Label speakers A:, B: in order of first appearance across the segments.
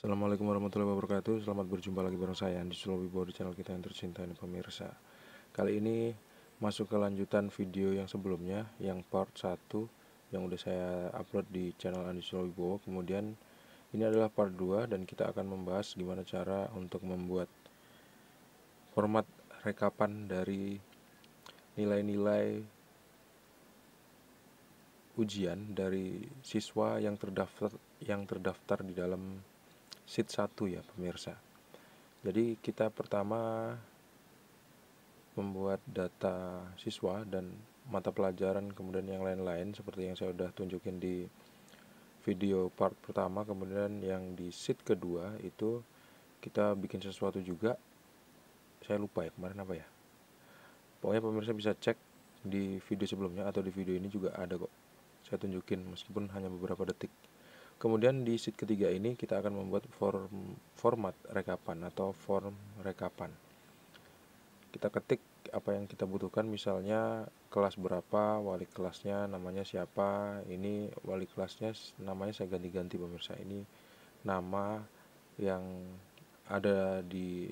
A: Assalamualaikum warahmatullahi wabarakatuh Selamat berjumpa lagi bersama saya Andi Sulawibowo di channel kita yang tercinta ini pemirsa Kali ini masuk ke lanjutan video yang sebelumnya Yang part 1 yang udah saya upload di channel Andi Sulawibowo Kemudian ini adalah part 2 dan kita akan membahas gimana cara untuk membuat format rekapan dari nilai-nilai ujian dari siswa yang terdaftar yang terdaftar di dalam sheet 1 ya pemirsa jadi kita pertama membuat data siswa dan mata pelajaran kemudian yang lain-lain seperti yang saya sudah tunjukin di video part pertama kemudian yang di sheet kedua itu kita bikin sesuatu juga saya lupa ya kemarin apa ya pokoknya pemirsa bisa cek di video sebelumnya atau di video ini juga ada kok saya tunjukin meskipun hanya beberapa detik Kemudian di sheet ketiga ini kita akan membuat form format rekapan atau form rekapan. Kita ketik apa yang kita butuhkan misalnya kelas berapa, wali kelasnya namanya siapa. Ini wali kelasnya namanya saya ganti-ganti pemirsa. Ini nama yang ada di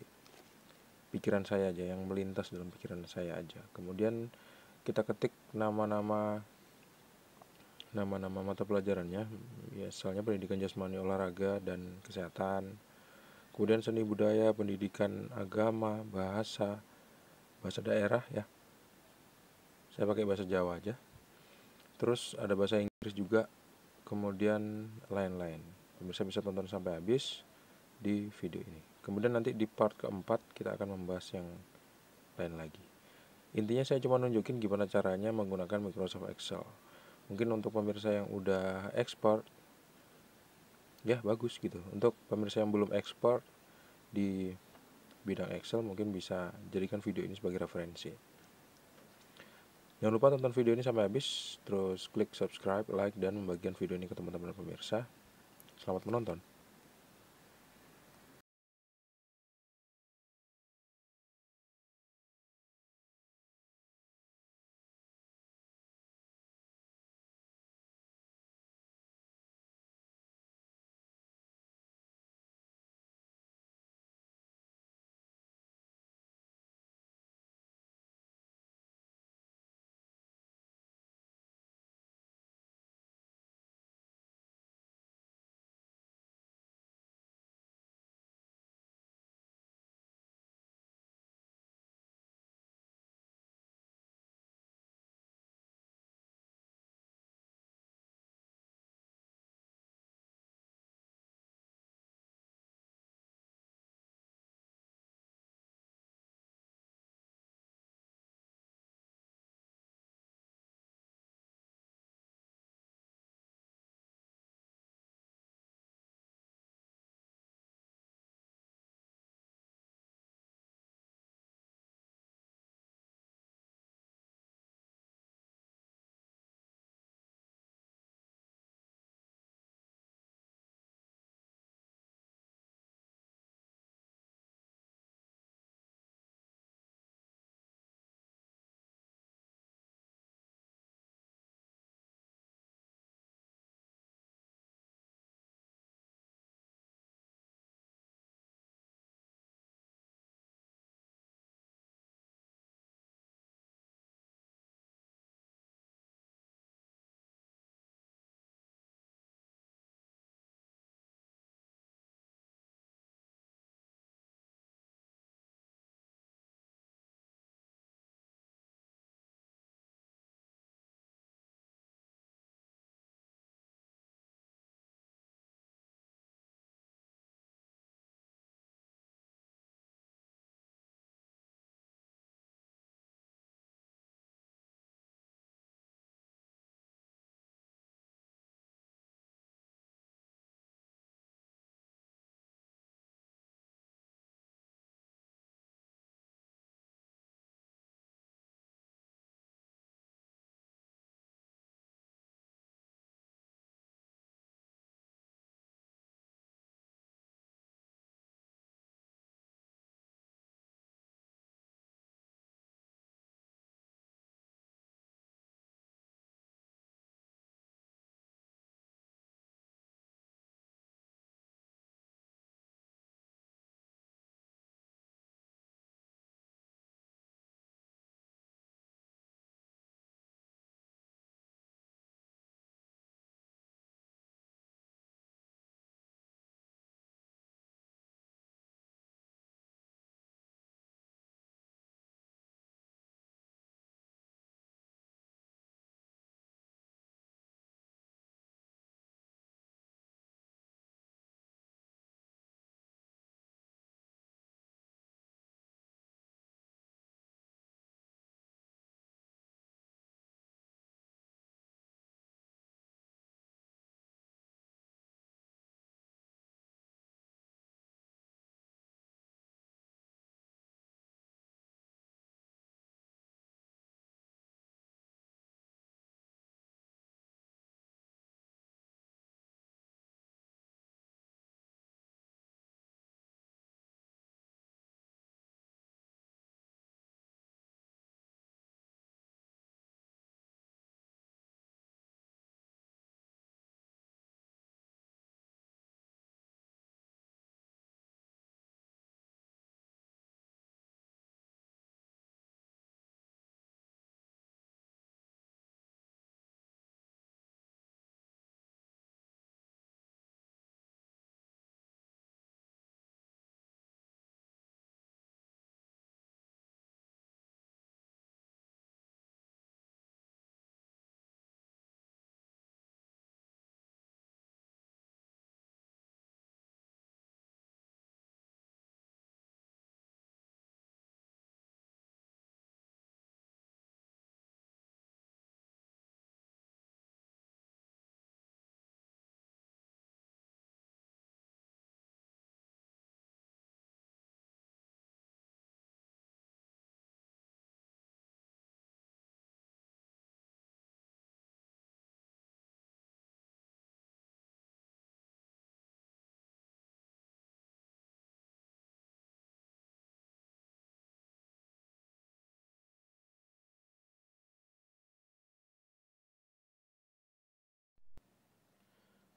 A: pikiran saya aja yang melintas dalam pikiran saya aja. Kemudian kita ketik nama-nama nama-nama mata pelajarannya misalnya ya, pendidikan jasmani olahraga dan kesehatan kemudian seni budaya pendidikan agama bahasa bahasa daerah ya saya pakai bahasa Jawa aja terus ada bahasa Inggris juga kemudian lain-lain pemirsa bisa tonton sampai habis di video ini kemudian nanti di part keempat kita akan membahas yang lain lagi intinya saya cuma nunjukin gimana caranya menggunakan Microsoft Excel mungkin untuk pemirsa yang udah ekspor ya bagus gitu untuk pemirsa yang belum ekspor di bidang Excel mungkin bisa jadikan video ini sebagai referensi jangan lupa tonton video ini sampai habis terus klik subscribe like dan membagikan video ini ke teman-teman pemirsa selamat menonton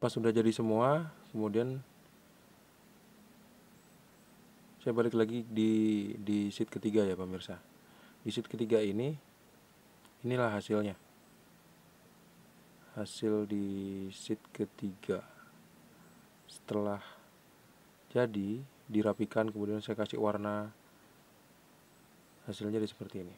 A: pas sudah jadi semua kemudian saya balik lagi di di sheet ketiga ya pemirsa di sheet ketiga ini inilah hasilnya hasil di sheet ketiga setelah jadi dirapikan kemudian saya kasih warna hasilnya jadi seperti ini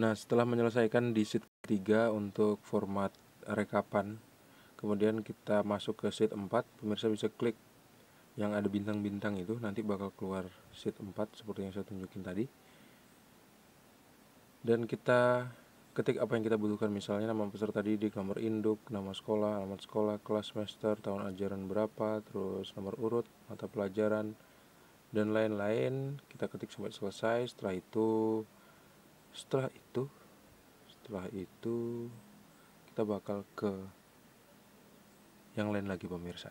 A: Nah, setelah menyelesaikan di sheet 3 untuk format rekapan, kemudian kita masuk ke sheet 4, pemirsa bisa klik yang ada bintang-bintang itu, nanti bakal keluar sheet 4 seperti yang saya tunjukin tadi. Dan kita ketik apa yang kita butuhkan, misalnya nama peserta di nomor induk, nama sekolah, alamat sekolah, kelas semester, tahun ajaran berapa, terus nomor urut, mata pelajaran, dan lain-lain. Kita ketik sampai selesai, setelah itu setelah itu setelah itu kita bakal ke yang lain lagi pemirsa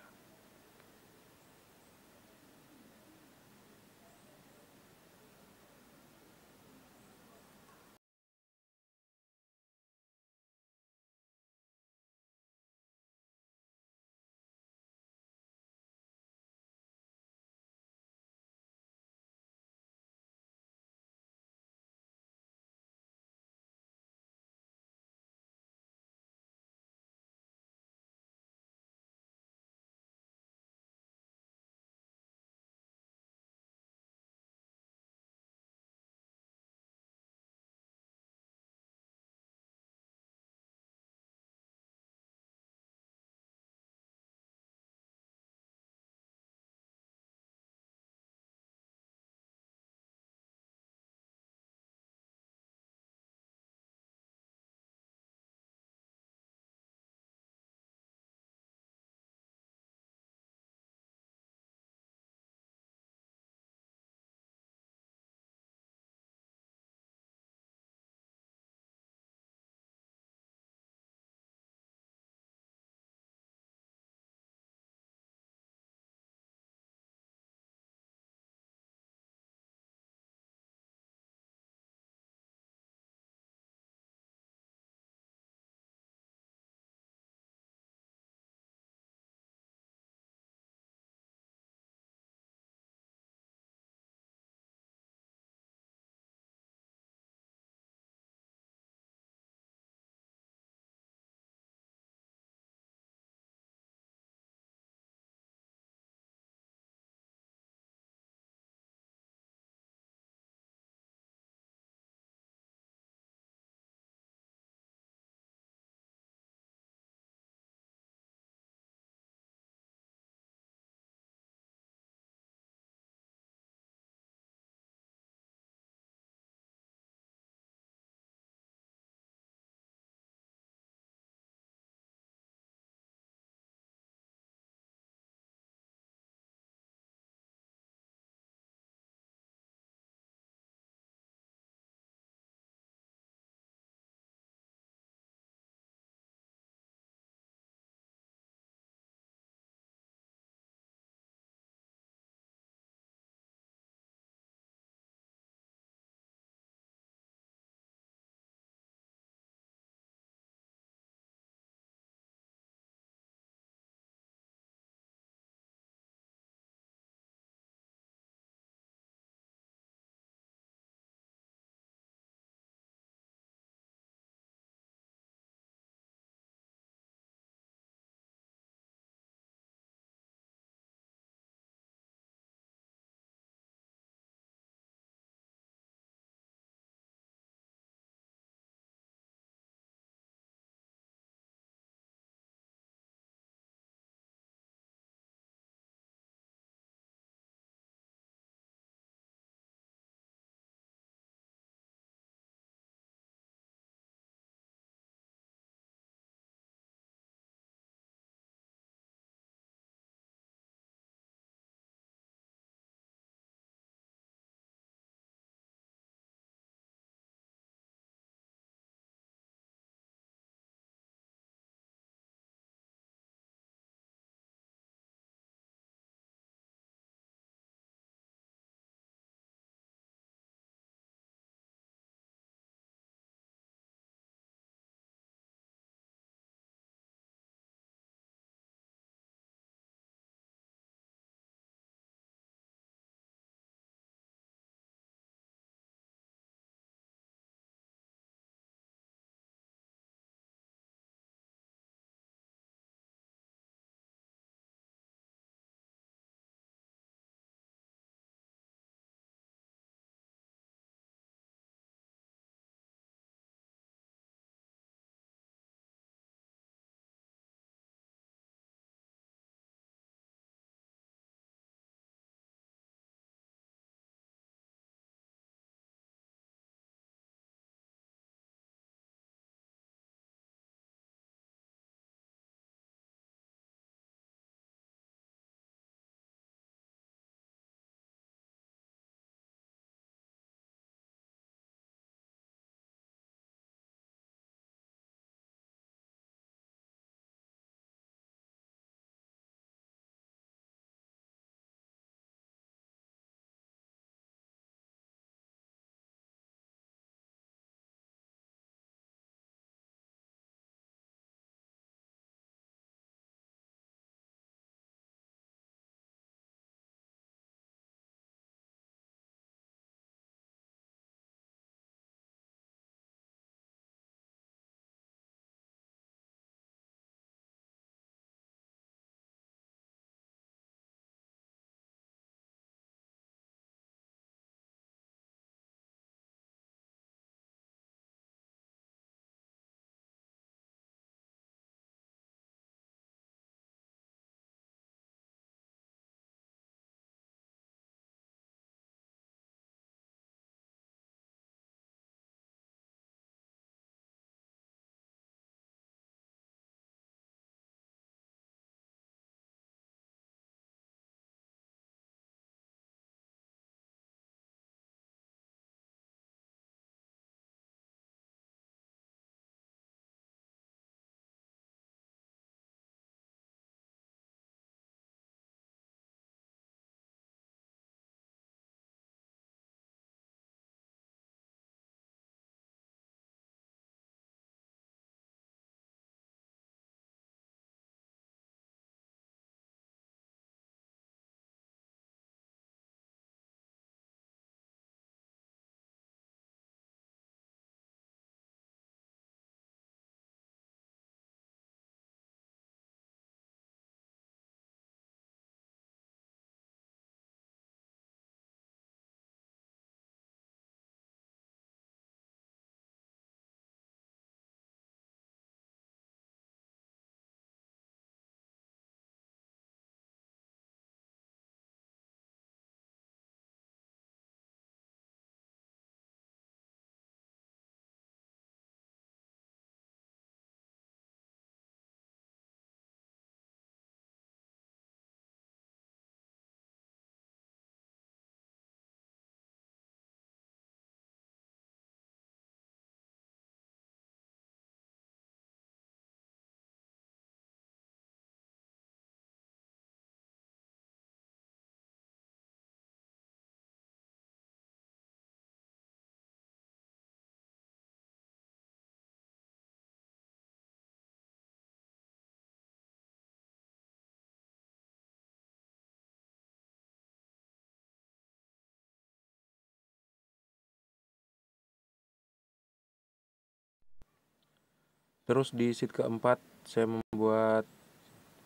A: terus di sheet keempat saya membuat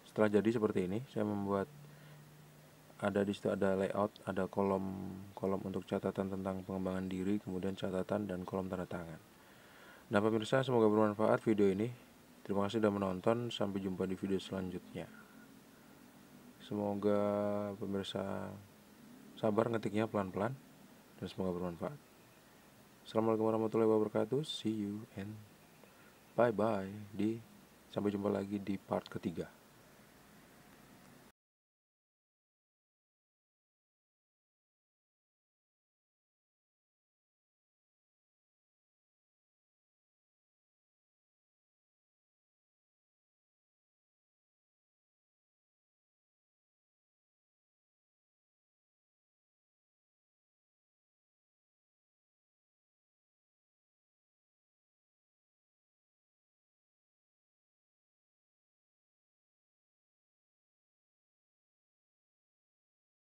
A: setelah jadi seperti ini saya membuat ada di situ ada layout ada kolom kolom untuk catatan tentang pengembangan diri kemudian catatan dan kolom tanda tangan nah pemirsa semoga bermanfaat video ini terima kasih sudah menonton sampai jumpa di video selanjutnya semoga pemirsa sabar ngetiknya pelan-pelan dan semoga bermanfaat Assalamualaikum warahmatullahi wabarakatuh see you and Bye bye. Di sampai jumpa lagi di part ketiga.